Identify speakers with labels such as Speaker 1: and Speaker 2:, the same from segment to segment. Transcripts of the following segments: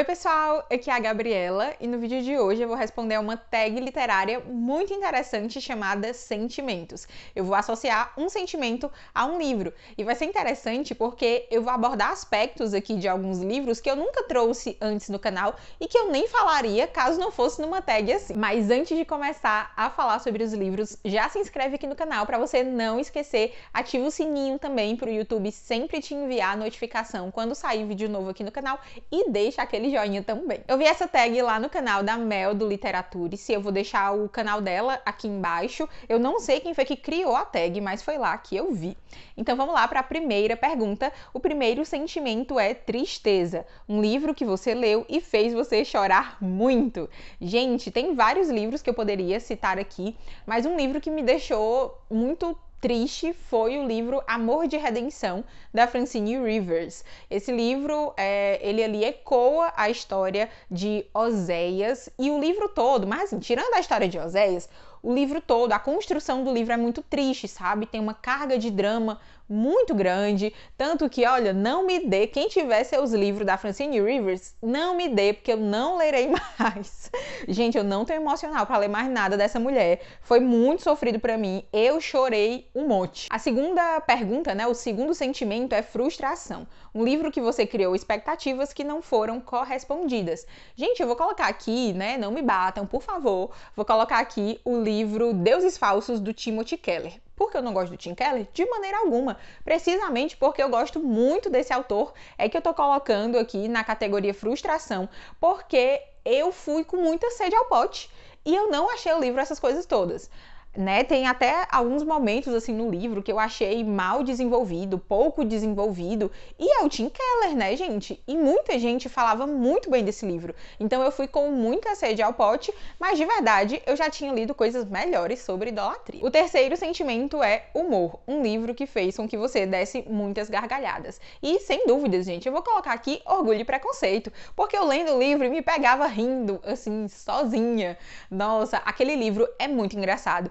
Speaker 1: Oi, pessoal, aqui é a Gabriela e no vídeo de hoje eu vou responder a uma tag literária muito interessante chamada Sentimentos. Eu vou associar um sentimento a um livro e vai ser interessante porque eu vou abordar aspectos aqui de alguns livros que eu nunca trouxe antes no canal e que eu nem falaria caso não fosse numa tag assim. Mas antes de começar a falar sobre os livros, já se inscreve aqui no canal para você não esquecer, ativa o sininho também para o YouTube sempre te enviar a notificação quando sair vídeo novo aqui no canal e deixa aquele joinha também. Eu vi essa tag lá no canal da Mel do Literature, se eu vou deixar o canal dela aqui embaixo. Eu não sei quem foi que criou a tag, mas foi lá que eu vi. Então vamos lá para a primeira pergunta. O primeiro sentimento é tristeza, um livro que você leu e fez você chorar muito. Gente, tem vários livros que eu poderia citar aqui, mas um livro que me deixou muito triste foi o livro Amor de Redenção, da Francine Rivers. Esse livro, é, ele ali ecoa a história de Oséias e o livro todo, mas assim, tirando a história de Oséias, o livro todo, a construção do livro é muito triste, sabe? Tem uma carga de drama muito grande, tanto que, olha, não me dê, quem tiver seus livros da Francine Rivers, não me dê, porque eu não lerei mais. Gente, eu não tenho emocional para ler mais nada dessa mulher. Foi muito sofrido para mim, eu chorei um monte. A segunda pergunta, né, o segundo sentimento é frustração. Um livro que você criou expectativas que não foram correspondidas. Gente, eu vou colocar aqui, né, não me batam, por favor, vou colocar aqui o livro Deuses Falsos do Timothy Keller porque eu não gosto do Tim Keller? De maneira alguma. Precisamente porque eu gosto muito desse autor, é que eu tô colocando aqui na categoria frustração, porque eu fui com muita sede ao pote e eu não achei o livro essas coisas todas né? Tem até alguns momentos assim no livro que eu achei mal desenvolvido, pouco desenvolvido, e é o Tim Keller, né, gente? E muita gente falava muito bem desse livro. Então eu fui com muita sede ao pote, mas de verdade, eu já tinha lido coisas melhores sobre idolatria. O terceiro sentimento é Humor, um livro que fez com que você desse muitas gargalhadas. E sem dúvidas, gente, eu vou colocar aqui Orgulho e Preconceito, porque eu lendo o livro me pegava rindo assim sozinha. Nossa, aquele livro é muito engraçado.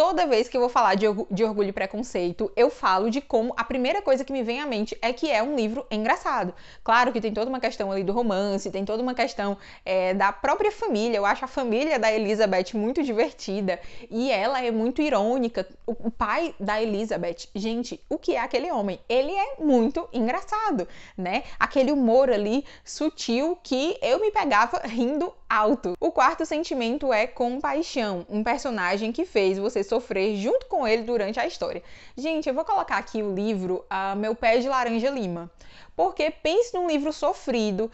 Speaker 1: toda vez que eu vou falar de, de, Orgulho e Preconceito, eu falo de como a primeira coisa que me vem à mente é que é um livro engraçado. Claro que tem toda uma questão ali do romance, tem toda uma questão é, da própria família. Eu acho a família da Elizabeth muito divertida e ela é muito irônica. O pai da Elizabeth, gente, o que é aquele homem? Ele é muito engraçado, né? Aquele humor ali sutil que eu me pegava rindo alto. O quarto sentimento é compaixão, um personagem que fez você sofrer junto com ele durante a história. Gente, eu vou colocar aqui o livro A ah, Meu Pé de Laranja Lima. Porque pense num livro sofrido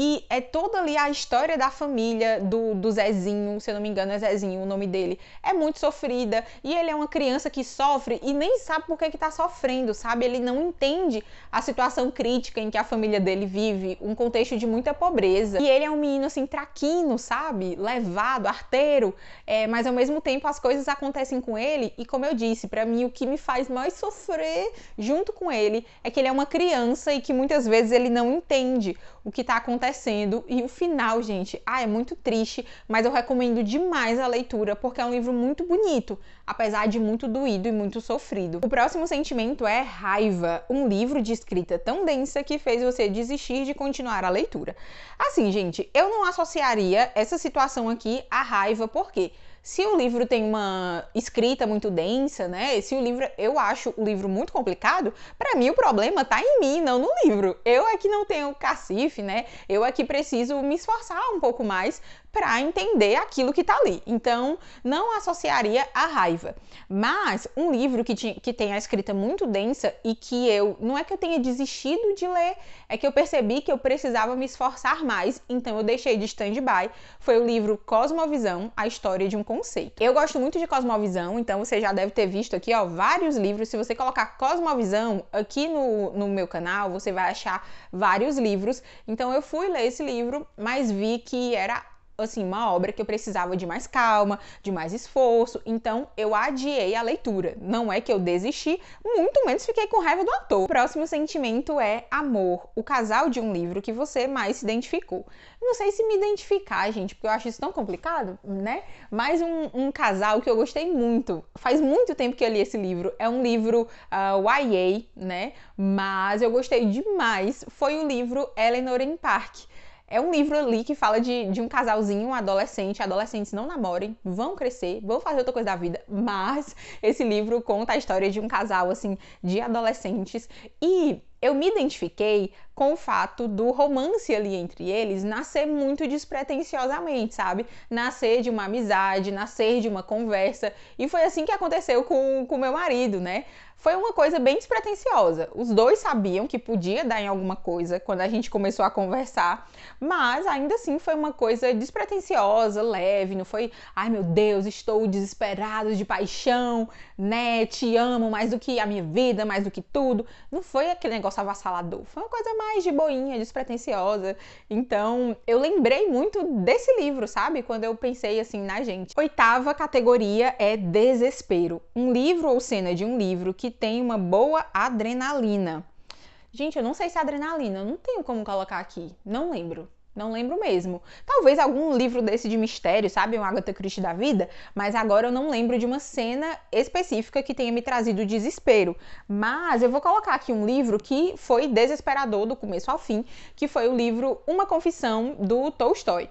Speaker 1: e é toda ali a história da família do, do Zezinho, se eu não me engano é Zezinho o nome dele. É muito sofrida e ele é uma criança que sofre e nem sabe por que que tá sofrendo, sabe? Ele não entende a situação crítica em que a família dele vive, um contexto de muita pobreza. E ele é um menino assim traquino, sabe? Levado, arteiro, é, mas ao mesmo tempo as coisas acontecem com ele e como eu disse, para mim o que me faz mais sofrer junto com ele é que ele é uma criança e que muitas vezes ele não entende o que tá acontecendo acontecendo. E o final, gente, ah, é muito triste, mas eu recomendo demais a leitura porque é um livro muito bonito, apesar de muito doído e muito sofrido. O próximo sentimento é Raiva, um livro de escrita tão densa que fez você desistir de continuar a leitura. Assim, gente, eu não associaria essa situação aqui à raiva, por quê se o livro tem uma escrita muito densa, né? Se o livro, eu acho o livro muito complicado, para mim o problema tá em mim, não no livro. Eu aqui é não tenho cacife, né? Eu aqui é preciso me esforçar um pouco mais para entender aquilo que está ali. Então, não associaria a raiva. Mas um livro que, tinha que tem a escrita muito densa e que eu não é que eu tenha desistido de ler, é que eu percebi que eu precisava me esforçar mais, então eu deixei de stand-by. Foi o livro Cosmovisão, a história de um conceito. Eu gosto muito de Cosmovisão, então você já deve ter visto aqui ó, vários livros. Se você colocar Cosmovisão aqui no, no meu canal, você vai achar vários livros. Então eu fui ler esse livro, mas vi que era assim, uma obra que eu precisava de mais calma, de mais esforço, então eu adiei a leitura. Não é que eu desisti, muito menos fiquei com raiva do ator. O próximo sentimento é amor, o casal de um livro que você mais se identificou. Não sei se me identificar, gente, porque eu acho isso tão complicado, né? Mas um, um casal que eu gostei muito. Faz muito tempo que eu li esse livro. É um livro uh, ah, YA, né? Mas eu gostei demais. Foi o livro Eleanor in Park é um livro ali que fala de, de um casalzinho, um adolescente. Adolescentes não namorem, vão crescer, vão fazer outra coisa da vida. Mas esse livro conta a história de um casal, assim, de adolescentes. E eu me identifiquei com o fato do romance ali entre eles nascer muito despretensiosamente, sabe? Nascer de uma amizade, nascer de uma conversa. E foi assim que aconteceu com o meu marido, né? Foi uma coisa bem despretensiosa. Os dois sabiam que podia dar em alguma coisa quando a gente começou a conversar, mas ainda assim foi uma coisa despretensiosa, leve, não foi, ai meu Deus, estou desesperado de paixão, né? Te amo mais do que a minha vida, mais do que tudo. Não foi aquele negócio negócio avassalador. Foi uma coisa mais de boinha, despretensiosa. Então, eu lembrei muito desse livro, sabe? Quando eu pensei assim na gente. Oitava categoria é desespero. Um livro ou cena de um livro que tem uma boa adrenalina. Gente, eu não sei se é adrenalina, eu não tenho como colocar aqui, não lembro. Não lembro mesmo. Talvez algum livro desse de mistério, sabe? Um Agatha Christie da vida. Mas agora eu não lembro de uma cena específica que tenha me trazido desespero. Mas eu vou colocar aqui um livro que foi desesperador do começo ao fim, que foi o livro Uma Confissão do Tolstói.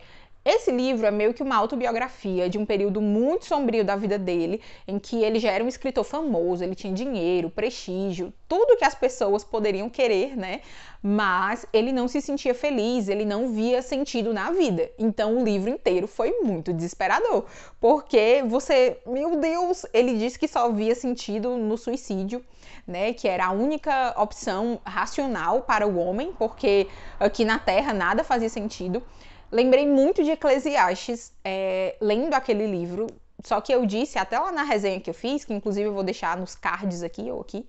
Speaker 1: Esse livro é meio que uma autobiografia de um período muito sombrio da vida dele, em que ele já era um escritor famoso, ele tinha dinheiro, prestígio, tudo que as pessoas poderiam querer, né? Mas ele não se sentia feliz, ele não via sentido na vida. Então o livro inteiro foi muito desesperador, porque você, meu Deus, ele disse que só via sentido no suicídio, né? Que era a única opção racional para o homem, porque aqui na Terra nada fazia sentido. Lembrei muito de Eclesiastes é, lendo aquele livro, só que eu disse até lá na resenha que eu fiz, que inclusive eu vou deixar nos cards aqui ou aqui,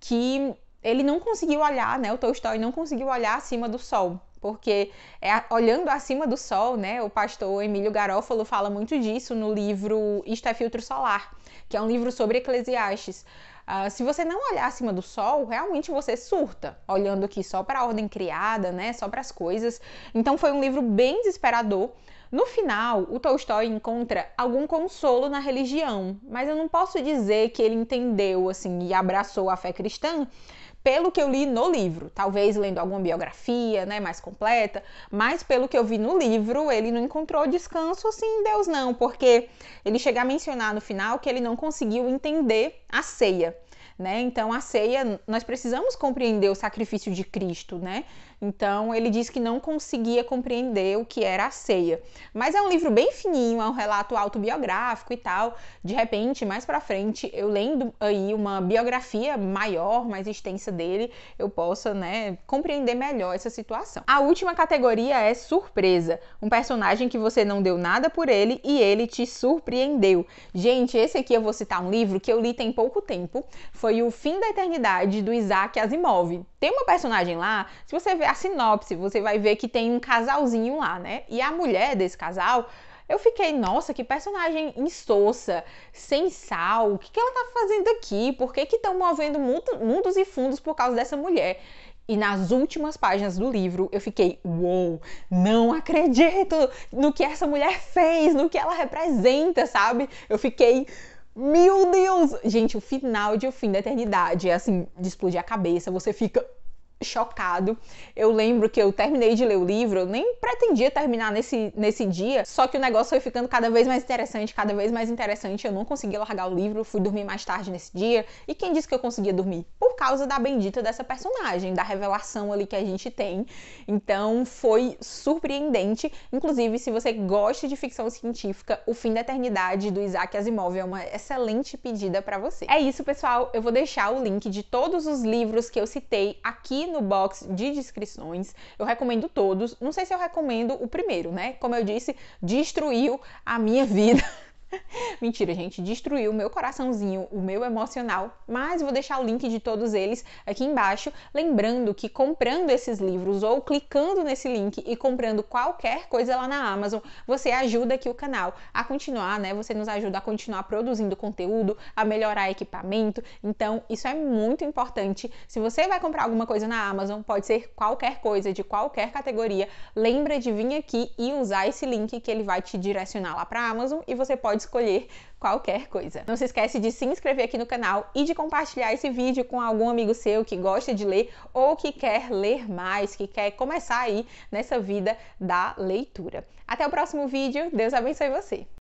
Speaker 1: que ele não conseguiu olhar, né? O Tolstói não conseguiu olhar acima do sol porque é, olhando acima do sol, né? O pastor Emílio Garófalo fala muito disso no livro Isto é Filtro Solar, que é um livro sobre Eclesiastes. Uh, se você não olhar acima do sol, realmente você surta, olhando aqui só para a ordem criada, né, só para as coisas. Então foi um livro bem desesperador. No final, o Tolstói encontra algum consolo na religião, mas eu não posso dizer que ele entendeu assim e abraçou a fé cristã, pelo que eu li no livro. Talvez lendo alguma biografia, né, mais completa, mas pelo que eu vi no livro, ele não encontrou descanso assim em Deus não, porque ele chega a mencionar no final que ele não conseguiu entender a ceia. Né? Então, a ceia, nós precisamos compreender o sacrifício de Cristo, né? Então ele diz que não conseguia compreender o que era a ceia. Mas é um livro bem fininho, é um relato autobiográfico e tal. De repente, mais para frente, eu lendo aí uma biografia maior, mais extensa dele, eu possa, né, compreender melhor essa situação. A última categoria é surpresa, um personagem que você não deu nada por ele e ele te surpreendeu. Gente, esse aqui eu vou citar um livro que eu li tem pouco tempo, foi O Fim da Eternidade do Isaac Asimov. Tem uma personagem lá, se você ver a sinopse, você vai ver que tem um casalzinho lá, né? E a mulher desse casal, eu fiquei, nossa, que personagem insossa, sem sal, o que, que ela tá fazendo aqui? Por que estão movendo mundos e fundos por causa dessa mulher? E nas últimas páginas do livro eu fiquei, uou, não acredito no que essa mulher fez, no que ela representa, sabe? Eu fiquei, meu Deus! Gente, o final de O Fim da Eternidade é assim, de explodir a cabeça, você fica, chocado. Eu lembro que eu terminei de ler o livro, eu nem pretendia terminar nesse, nesse dia, só que o negócio foi ficando cada vez mais interessante, cada vez mais interessante. Eu não consegui largar o livro, fui dormir mais tarde nesse dia. E quem disse que eu conseguia dormir? Por causa da bendita dessa personagem, da revelação ali que a gente tem. Então foi surpreendente. Inclusive, se você gosta de ficção científica, O Fim da Eternidade do Isaac Asimov é uma excelente pedida para você. É isso, pessoal. Eu vou deixar o link de todos os livros que eu citei aqui no box de descrições. Eu recomendo todos. Não sei se eu recomendo o primeiro, né? Como eu disse, destruiu a minha vida. Mentira, gente, destruiu o meu coraçãozinho, o meu emocional, mas vou deixar o link de todos eles aqui embaixo. Lembrando que comprando esses livros ou clicando nesse link e comprando qualquer coisa lá na Amazon, você ajuda aqui o canal a continuar, né? Você nos ajuda a continuar produzindo conteúdo, a melhorar equipamento. Então, isso é muito importante. Se você vai comprar alguma coisa na Amazon, pode ser qualquer coisa de qualquer categoria, lembra de vir aqui e usar esse link que ele vai te direcionar lá para Amazon e você pode pode escolher qualquer coisa. Não se esquece de se inscrever aqui no canal e de compartilhar esse vídeo com algum amigo seu que gosta de ler ou que quer ler mais, que quer começar aí nessa vida da leitura. Até o próximo vídeo, Deus abençoe você!